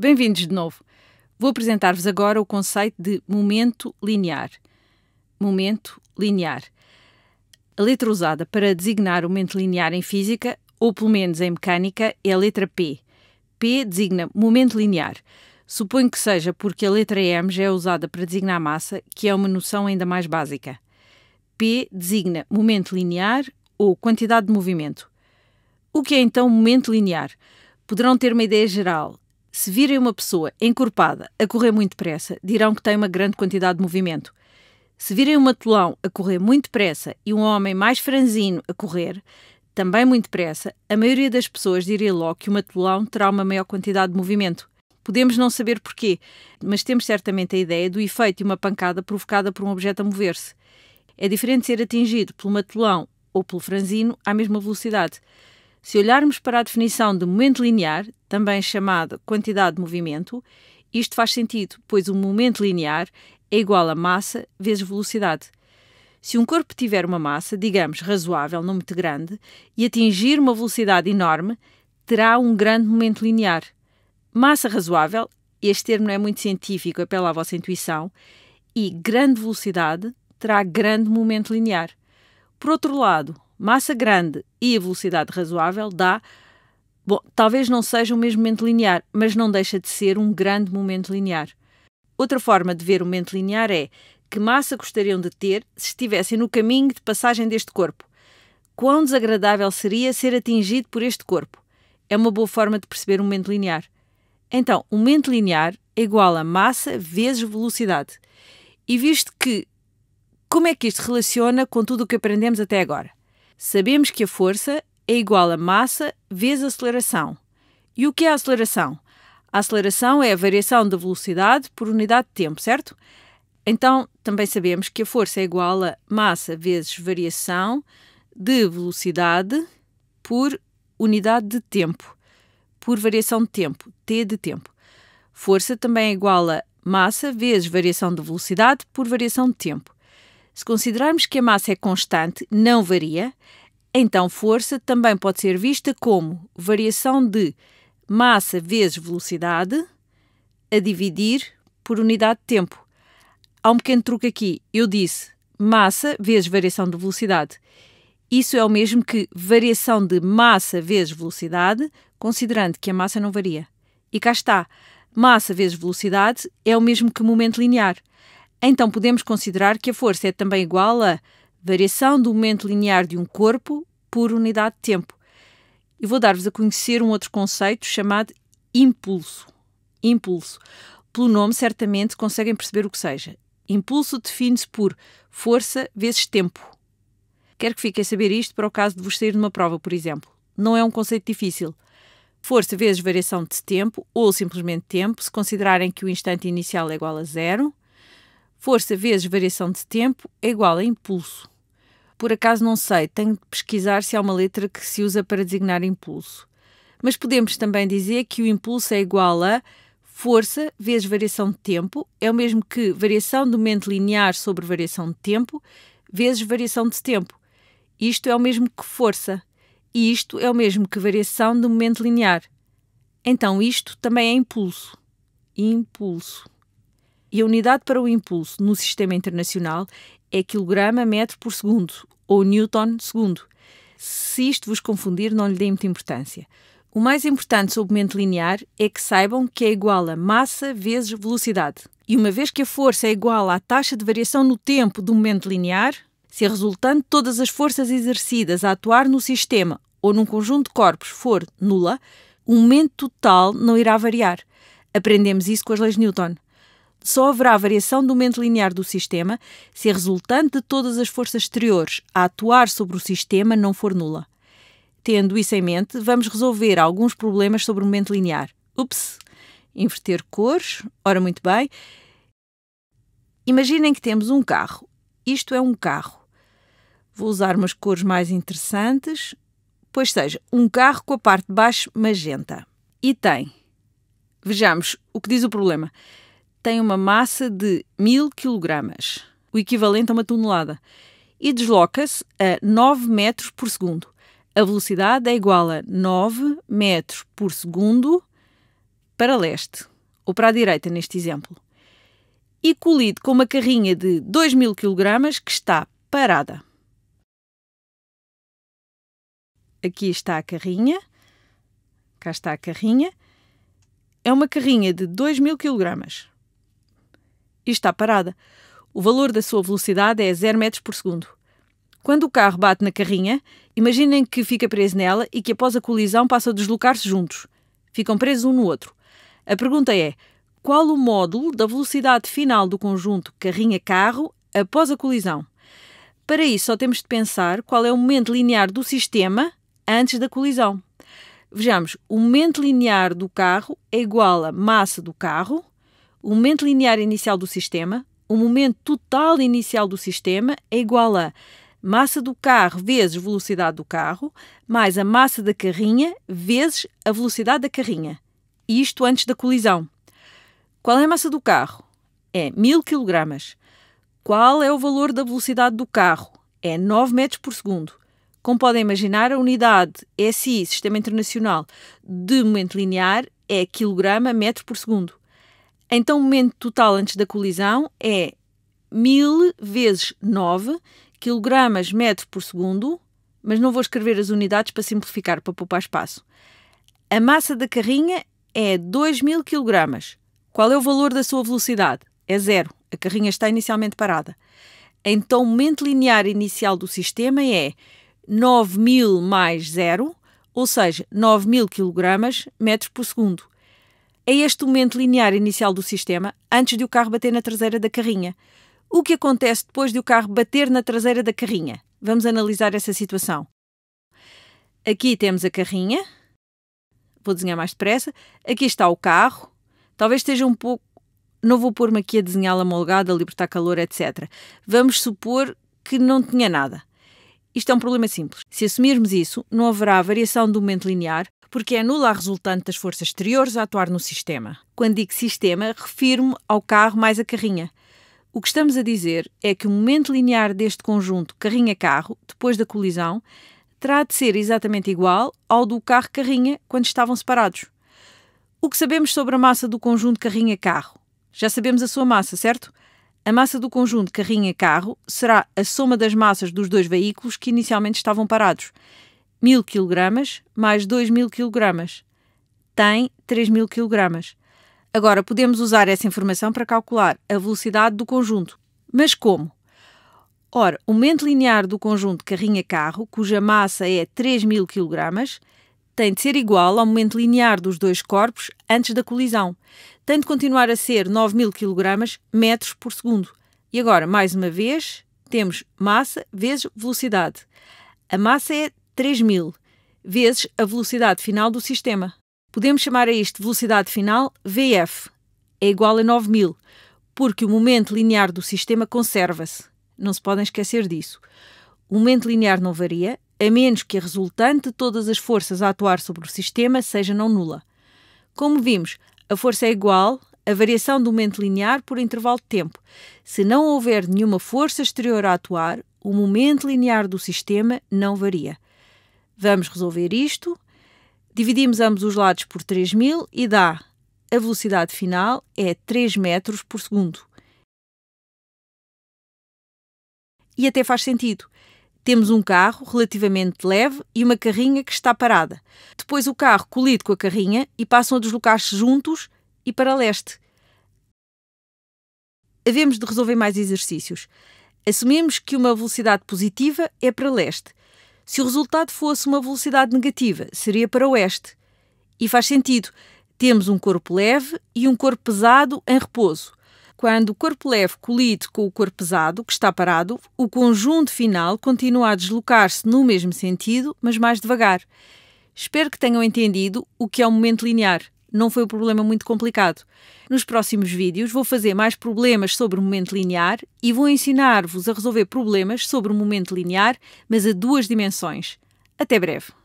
Bem-vindos de novo. Vou apresentar-vos agora o conceito de momento linear. Momento linear. A letra usada para designar o momento linear em física, ou pelo menos em mecânica, é a letra P. P designa momento linear. Suponho que seja porque a letra M já é usada para designar massa, que é uma noção ainda mais básica. P designa momento linear ou quantidade de movimento. O que é então momento linear? Poderão ter uma ideia geral. Se virem uma pessoa encorpada a correr muito depressa, dirão que tem uma grande quantidade de movimento. Se virem um matelão a correr muito depressa e um homem mais franzino a correr, também muito depressa, a maioria das pessoas diria logo que o matelão terá uma maior quantidade de movimento. Podemos não saber porquê, mas temos certamente a ideia do efeito de uma pancada provocada por um objeto a mover-se. É diferente ser atingido pelo matelão ou pelo franzino à mesma velocidade. Se olharmos para a definição de momento linear, também chamado quantidade de movimento, isto faz sentido, pois o momento linear é igual a massa vezes velocidade. Se um corpo tiver uma massa, digamos razoável, não muito grande, e atingir uma velocidade enorme, terá um grande momento linear. Massa razoável, este termo não é muito científico, apela à vossa intuição, e grande velocidade terá grande momento linear. Por outro lado, massa grande e a velocidade razoável dá. Bom, talvez não seja o mesmo momento linear, mas não deixa de ser um grande momento linear. Outra forma de ver o momento linear é que massa gostariam de ter se estivessem no caminho de passagem deste corpo. Quão desagradável seria ser atingido por este corpo? É uma boa forma de perceber o momento linear. Então, o momento linear é igual a massa vezes velocidade. E visto que. Como é que isto relaciona com tudo o que aprendemos até agora? Sabemos que a força é igual a massa vezes aceleração. E o que é a aceleração? A aceleração é a variação da velocidade por unidade de tempo, certo? Então, também sabemos que a força é igual a massa vezes variação de velocidade por unidade de tempo, por variação de tempo, t de tempo. Força também é igual a massa vezes variação de velocidade por variação de tempo. Se considerarmos que a massa é constante, não varia, então força também pode ser vista como variação de massa vezes velocidade a dividir por unidade de tempo. Há um pequeno truque aqui. Eu disse massa vezes variação de velocidade. Isso é o mesmo que variação de massa vezes velocidade, considerando que a massa não varia. E cá está. Massa vezes velocidade é o mesmo que momento linear. Então podemos considerar que a força é também igual a variação do momento linear de um corpo por unidade de tempo. E vou dar-vos a conhecer um outro conceito chamado impulso. Impulso. Pelo nome, certamente conseguem perceber o que seja. Impulso define-se por força vezes tempo. Quero que fiquem a saber isto para o caso de vos sair numa prova, por exemplo. Não é um conceito difícil. Força vezes variação de tempo, ou simplesmente tempo, se considerarem que o instante inicial é igual a zero, Força vezes variação de tempo é igual a impulso. Por acaso não sei, tenho de pesquisar se há uma letra que se usa para designar impulso. Mas podemos também dizer que o impulso é igual a força vezes variação de tempo, é o mesmo que variação do momento linear sobre variação de tempo vezes variação de tempo. Isto é o mesmo que força. E isto é o mesmo que variação do momento linear. Então isto também é impulso. Impulso. E a unidade para o impulso no sistema internacional é quilograma metro por segundo, ou newton segundo. Se isto vos confundir, não lhe dê muita importância. O mais importante sobre o momento linear é que saibam que é igual a massa vezes velocidade. E uma vez que a força é igual à taxa de variação no tempo do momento linear, se a resultante de todas as forças exercidas a atuar no sistema ou num conjunto de corpos for nula, o momento total não irá variar. Aprendemos isso com as leis de Newton só haverá variação do momento linear do sistema se a é resultante de todas as forças exteriores a atuar sobre o sistema não for nula. Tendo isso em mente, vamos resolver alguns problemas sobre o momento linear. Ups! Inverter cores, ora muito bem. Imaginem que temos um carro. Isto é um carro. Vou usar umas cores mais interessantes. Pois seja, um carro com a parte de baixo magenta. E tem. Vejamos o que diz o problema tem uma massa de 1000 kg, o equivalente a uma tonelada, e desloca-se a 9 metros por segundo. A velocidade é igual a 9 metros por segundo para leste, ou para a direita neste exemplo, e colide com uma carrinha de 2.000 kg que está parada. Aqui está a carrinha, cá está a carrinha, é uma carrinha de 2.000 kg e está parada. O valor da sua velocidade é 0 metros por segundo. Quando o carro bate na carrinha, imaginem que fica preso nela e que após a colisão passa a deslocar-se juntos. Ficam presos um no outro. A pergunta é: qual o módulo da velocidade final do conjunto carrinha-carro após a colisão? Para isso, só temos de pensar qual é o momento linear do sistema antes da colisão. Vejamos, o momento linear do carro é igual à massa do carro o momento linear inicial do sistema, o momento total inicial do sistema é igual a massa do carro vezes velocidade do carro, mais a massa da carrinha vezes a velocidade da carrinha. Isto antes da colisão. Qual é a massa do carro? É 1000 kg. Qual é o valor da velocidade do carro? É 9 metros por segundo. Como podem imaginar, a unidade SI, Sistema Internacional de Momento Linear, é quilograma metro por segundo. Então, o momento total antes da colisão é 1000 vezes 9 kg metro por segundo, mas não vou escrever as unidades para simplificar, para poupar espaço. A massa da carrinha é 2000 kg. Qual é o valor da sua velocidade? É zero. A carrinha está inicialmente parada. Então, o momento linear inicial do sistema é 9000 mais zero, ou seja, 9000 kg metros por segundo é este momento linear inicial do sistema, antes de o carro bater na traseira da carrinha. O que acontece depois de o carro bater na traseira da carrinha? Vamos analisar essa situação. Aqui temos a carrinha. Vou desenhar mais depressa. Aqui está o carro. Talvez esteja um pouco. Não vou pôr-me aqui a desenhá-la molgada, a libertar calor, etc. Vamos supor que não tinha nada. Isto é um problema simples. Se assumirmos isso, não haverá variação do momento linear, porque é nula a resultante das forças exteriores a atuar no sistema. Quando digo sistema, refiro-me ao carro mais a carrinha. O que estamos a dizer é que o momento linear deste conjunto carrinha-carro, depois da colisão, terá de ser exatamente igual ao do carro-carrinha quando estavam separados. O que sabemos sobre a massa do conjunto carrinha-carro? Já sabemos a sua massa, certo? A massa do conjunto carrinha-carro será a soma das massas dos dois veículos que inicialmente estavam parados. 1000 kg mais 2000 kg. Tem 3000 kg. Agora, podemos usar essa informação para calcular a velocidade do conjunto. Mas como? Ora, o momento linear do conjunto carrinha-carro, cuja massa é 3000 kg, tem de ser igual ao momento linear dos dois corpos antes da colisão. Tem de continuar a ser 9000 kg metros por segundo. E agora, mais uma vez, temos massa vezes velocidade. A massa é 3000 vezes a velocidade final do sistema. Podemos chamar a isto velocidade final VF, é igual a 9000, porque o momento linear do sistema conserva-se. Não se podem esquecer disso. O momento linear não varia, a menos que a resultante de todas as forças a atuar sobre o sistema seja não nula. Como vimos, a força é igual à variação do momento linear por intervalo de tempo. Se não houver nenhuma força exterior a atuar, o momento linear do sistema não varia. Vamos resolver isto. Dividimos ambos os lados por 3000 e dá a velocidade final é 3 metros por segundo. E até faz sentido. Temos um carro relativamente leve e uma carrinha que está parada. Depois o carro colide com a carrinha e passam a deslocar-se juntos e para leste. Havemos de resolver mais exercícios. Assumimos que uma velocidade positiva é para leste se o resultado fosse uma velocidade negativa, seria para oeste. E faz sentido. Temos um corpo leve e um corpo pesado em repouso. Quando o corpo leve colide com o corpo pesado, que está parado, o conjunto final continua a deslocar-se no mesmo sentido, mas mais devagar. Espero que tenham entendido o que é o momento linear não foi um problema muito complicado. Nos próximos vídeos vou fazer mais problemas sobre o momento linear e vou ensinar-vos a resolver problemas sobre o momento linear, mas a duas dimensões. Até breve!